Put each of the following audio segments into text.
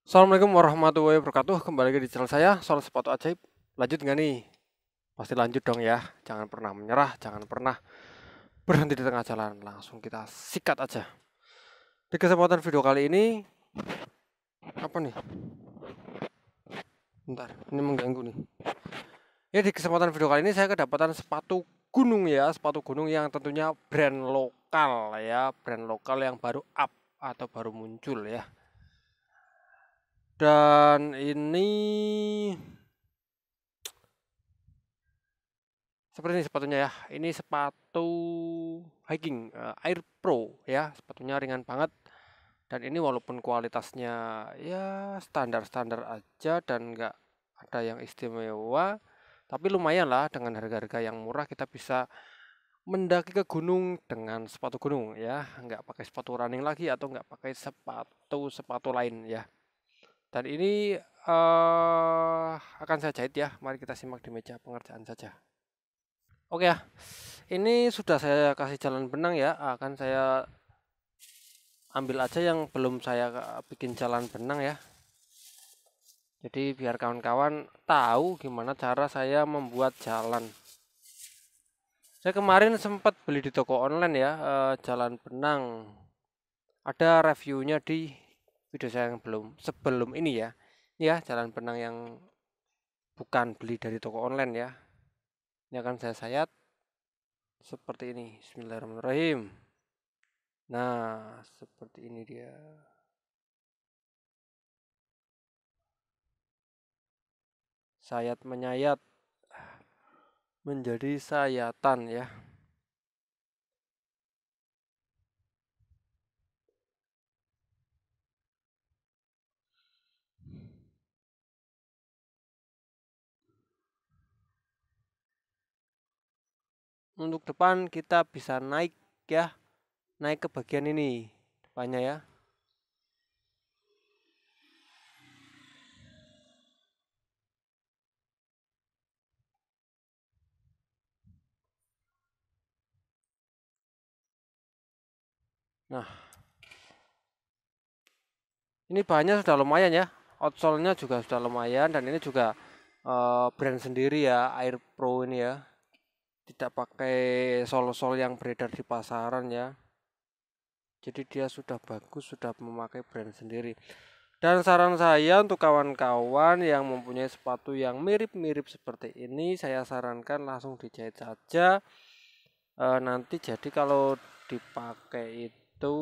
Assalamualaikum warahmatullahi wabarakatuh Kembali lagi di channel saya, Soal Sepatu Ajaib Lanjut nggak nih? Pasti lanjut dong ya Jangan pernah menyerah, jangan pernah berhenti di tengah jalan Langsung kita sikat aja Di kesempatan video kali ini Apa nih? Bentar, ini mengganggu nih Ya di kesempatan video kali ini saya kedapatan sepatu gunung ya Sepatu gunung yang tentunya brand lokal ya Brand lokal yang baru up atau baru muncul ya dan ini seperti ini sepatunya ya ini sepatu hiking uh, Air Pro ya sepatunya ringan banget dan ini walaupun kualitasnya ya standar-standar aja dan nggak ada yang istimewa tapi lumayan lah dengan harga-harga yang murah kita bisa mendaki ke gunung dengan sepatu gunung ya nggak pakai sepatu running lagi atau nggak pakai sepatu sepatu lain ya dan ini uh, akan saya jahit ya. Mari kita simak di meja pengerjaan saja. Oke ya, ini sudah saya kasih jalan benang ya. Akan saya ambil aja yang belum saya eh, bikin jalan benang ya. Jadi biar kawan-kawan tahu gimana cara saya membuat jalan. Saya kemarin sempat beli di toko online ya, eh, jalan benang. Ada reviewnya di video saya yang belum sebelum ini ya ya jalan benang yang bukan beli dari toko online ya ini akan saya sayat seperti ini Bismillahirrahmanirrahim nah seperti ini dia sayat menyayat menjadi sayatan ya untuk depan kita bisa naik ya naik ke bagian ini depannya ya Nah, ini bahannya sudah lumayan ya. Outsole-nya juga sudah lumayan dan ini juga uh, brand sendiri ya, Air Pro ini ya tidak pakai sol-sol yang beredar di pasaran ya jadi dia sudah bagus sudah memakai brand sendiri dan saran saya untuk kawan-kawan yang mempunyai sepatu yang mirip-mirip seperti ini saya sarankan langsung dijahit saja e, nanti jadi kalau dipakai itu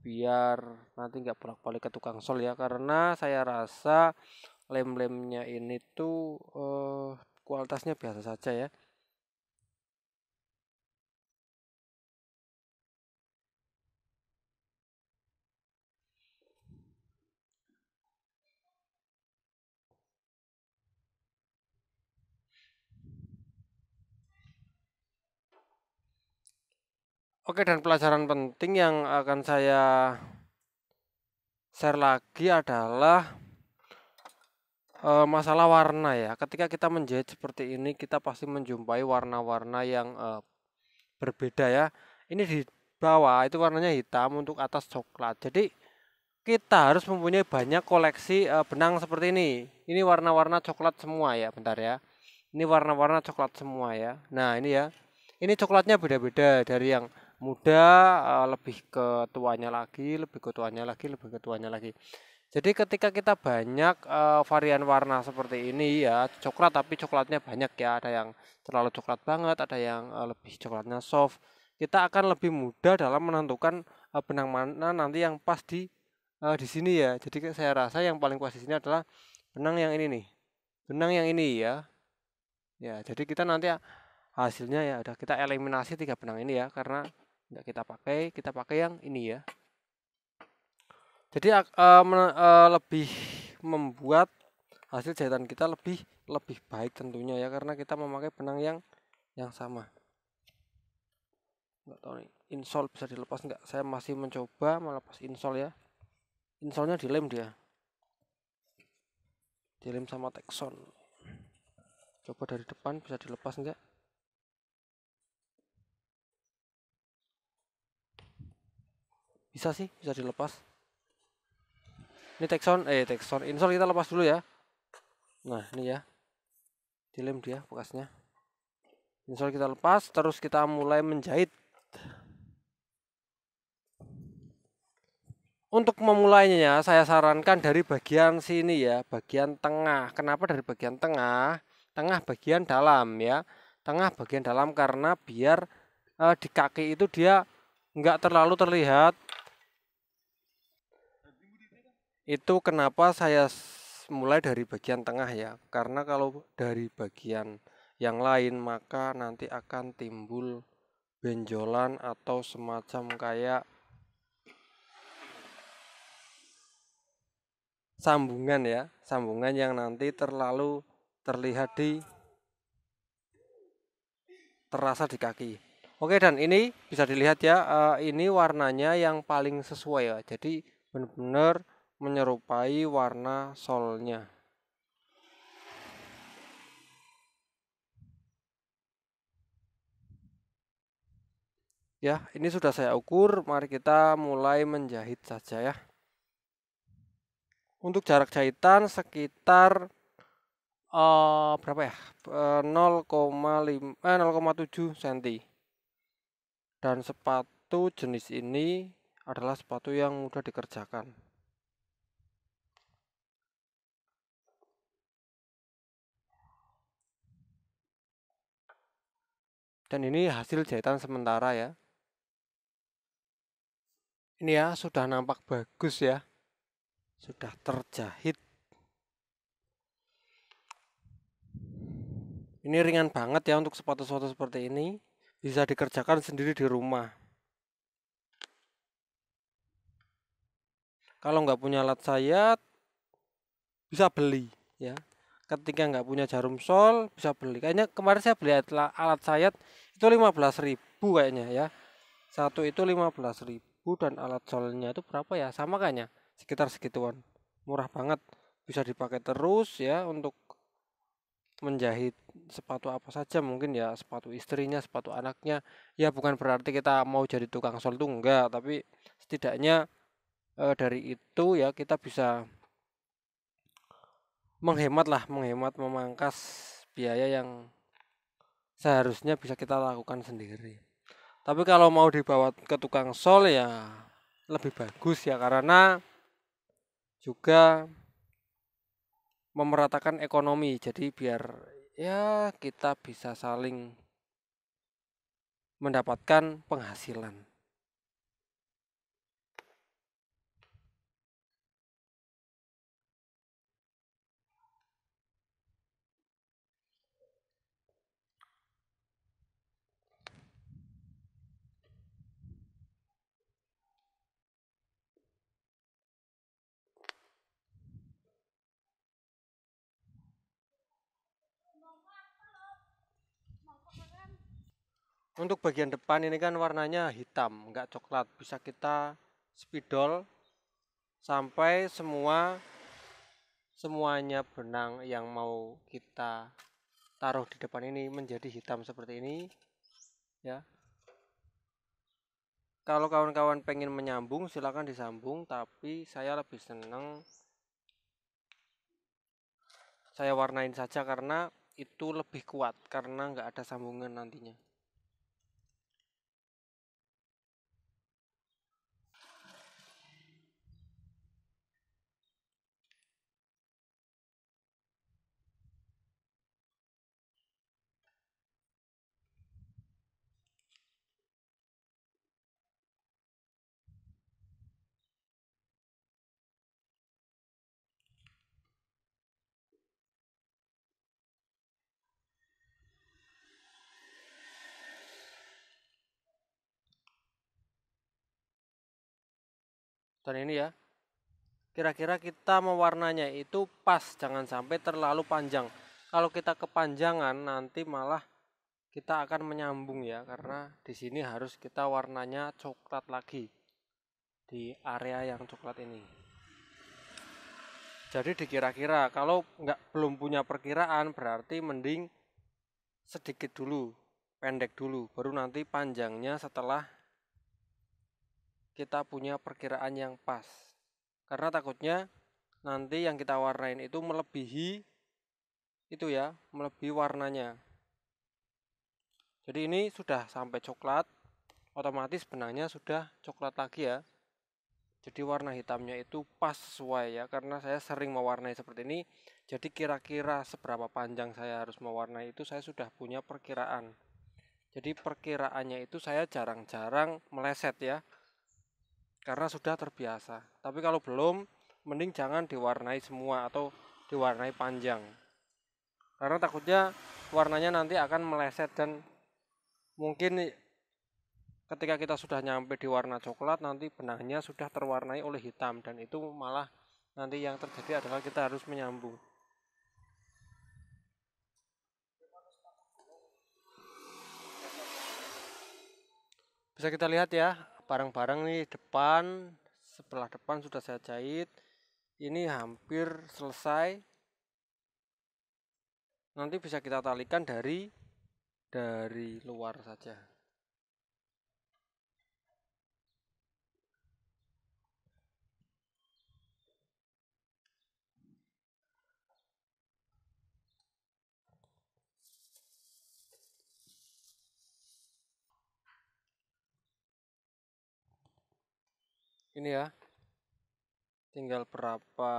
biar nanti nggak bolak-balik ke tukang sol ya karena saya rasa lem-lemnya ini tuh eh, kualitasnya biasa saja ya Oke, dan pelajaran penting yang akan saya share lagi adalah e, masalah warna ya. Ketika kita menjahit seperti ini, kita pasti menjumpai warna-warna yang e, berbeda ya. Ini di bawah itu warnanya hitam untuk atas coklat. Jadi kita harus mempunyai banyak koleksi e, benang seperti ini. Ini warna-warna coklat semua ya, bentar ya. Ini warna-warna coklat semua ya. Nah, ini ya. Ini coklatnya beda-beda dari yang muda eh, lebih ke tuanya lagi lebih ke tuanya lagi lebih ke tuanya lagi jadi ketika kita banyak uh, varian warna seperti ini ya coklat tapi coklatnya banyak ya ada yang terlalu coklat banget ada yang uh, lebih coklatnya soft kita akan lebih mudah dalam menentukan uh, benang mana nanti yang pas di uh, di sini ya jadi saya rasa yang paling pas di sini adalah benang yang ini nih benang yang ini ya ya jadi kita nanti hasilnya ya udah kita eliminasi tiga benang ini ya karena nggak kita pakai kita pakai yang ini ya jadi uh, uh, lebih membuat hasil jahitan kita lebih lebih baik tentunya ya karena kita memakai benang yang yang sama nggak tahu nih insol bisa dilepas nggak saya masih mencoba melepas insol ya insolnya dilem dia dilem sama texon. coba dari depan bisa dilepas enggak Bisa sih, bisa dilepas. Ini Texon, eh Texon insol kita lepas dulu ya. Nah, ini ya. Dilem dia bekasnya. Insol kita lepas, terus kita mulai menjahit. Untuk memulainya ya, saya sarankan dari bagian sini ya, bagian tengah. Kenapa dari bagian tengah? Tengah bagian dalam ya. Tengah bagian dalam karena biar eh, di kaki itu dia nggak terlalu terlihat itu kenapa saya mulai dari bagian tengah ya, karena kalau dari bagian yang lain maka nanti akan timbul benjolan atau semacam kayak sambungan ya, sambungan yang nanti terlalu terlihat di terasa di kaki. Oke dan ini bisa dilihat ya, eh, ini warnanya yang paling sesuai ya. Jadi benar-benar menyerupai warna solnya. Ya, ini sudah saya ukur. Mari kita mulai menjahit saja ya. Untuk jarak jahitan sekitar uh, berapa ya? Uh, 0,5 eh 0,7 cm. Eh, Dan sepatu jenis ini adalah sepatu yang mudah dikerjakan. Dan ini hasil jahitan sementara ya. Ini ya sudah nampak bagus ya. Sudah terjahit. Ini ringan banget ya untuk sepatu-sepatu seperti ini. Bisa dikerjakan sendiri di rumah. Kalau nggak punya alat sayat, bisa beli ya ketika nggak punya jarum sol bisa beli kayaknya kemarin saya beli alat, sayat itu 15.000 kayaknya ya satu itu 15.000 dan alat solnya itu berapa ya sama kayaknya sekitar segituan murah banget bisa dipakai terus ya untuk menjahit sepatu apa saja mungkin ya sepatu istrinya sepatu anaknya ya bukan berarti kita mau jadi tukang sol tunggal, enggak tapi setidaknya e, dari itu ya kita bisa menghemat lah menghemat memangkas biaya yang seharusnya bisa kita lakukan sendiri tapi kalau mau dibawa ke tukang sol ya lebih bagus ya karena juga memeratakan ekonomi jadi biar ya kita bisa saling mendapatkan penghasilan untuk bagian depan ini kan warnanya hitam enggak coklat bisa kita spidol sampai semua semuanya benang yang mau kita taruh di depan ini menjadi hitam seperti ini ya kalau kawan-kawan pengen menyambung silahkan disambung tapi saya lebih seneng saya warnain saja karena itu lebih kuat karena nggak ada sambungan nantinya dan ini ya kira-kira kita mewarnanya itu pas jangan sampai terlalu panjang kalau kita kepanjangan nanti malah kita akan menyambung ya karena di sini harus kita warnanya coklat lagi di area yang coklat ini jadi dikira-kira kalau nggak belum punya perkiraan berarti mending sedikit dulu pendek dulu baru nanti panjangnya setelah kita punya perkiraan yang pas. Karena takutnya nanti yang kita warnain itu melebihi itu ya, melebihi warnanya. Jadi ini sudah sampai coklat, otomatis benangnya sudah coklat lagi ya. Jadi warna hitamnya itu pas sesuai ya, karena saya sering mewarnai seperti ini. Jadi kira-kira seberapa panjang saya harus mewarnai itu saya sudah punya perkiraan. Jadi perkiraannya itu saya jarang-jarang meleset ya karena sudah terbiasa. Tapi kalau belum, mending jangan diwarnai semua atau diwarnai panjang. Karena takutnya warnanya nanti akan meleset dan mungkin ketika kita sudah nyampe di warna coklat nanti benangnya sudah terwarnai oleh hitam dan itu malah nanti yang terjadi adalah kita harus menyambung. Bisa kita lihat ya, barang-barang nih depan sebelah depan sudah saya jahit ini hampir selesai nanti bisa kita talikan dari dari luar saja ini ya tinggal berapa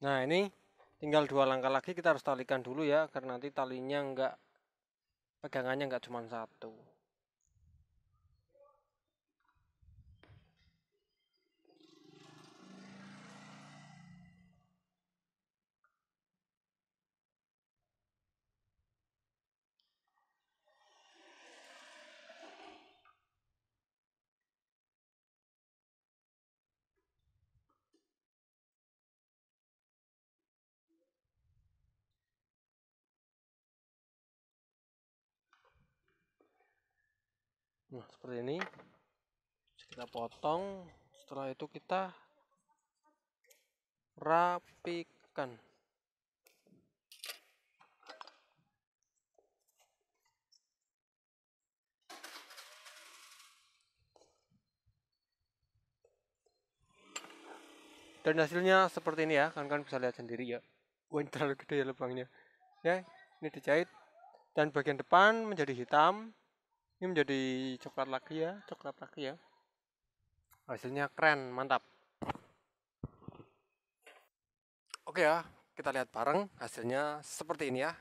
nah ini tinggal dua langkah lagi kita harus talikan dulu ya karena nanti talinya enggak pegangannya enggak cuma satu nah seperti ini kita potong setelah itu kita rapikan dan hasilnya seperti ini ya kan kan bisa lihat sendiri ya wah terlalu gede ya lubangnya ya ini dijahit dan bagian depan menjadi hitam ini menjadi coklat lagi ya coklat lagi ya hasilnya keren mantap oke ya kita lihat bareng hasilnya seperti ini ya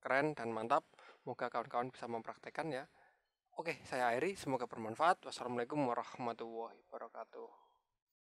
keren dan mantap moga kawan-kawan bisa mempraktekkan ya oke saya Airi semoga bermanfaat wassalamualaikum warahmatullahi wabarakatuh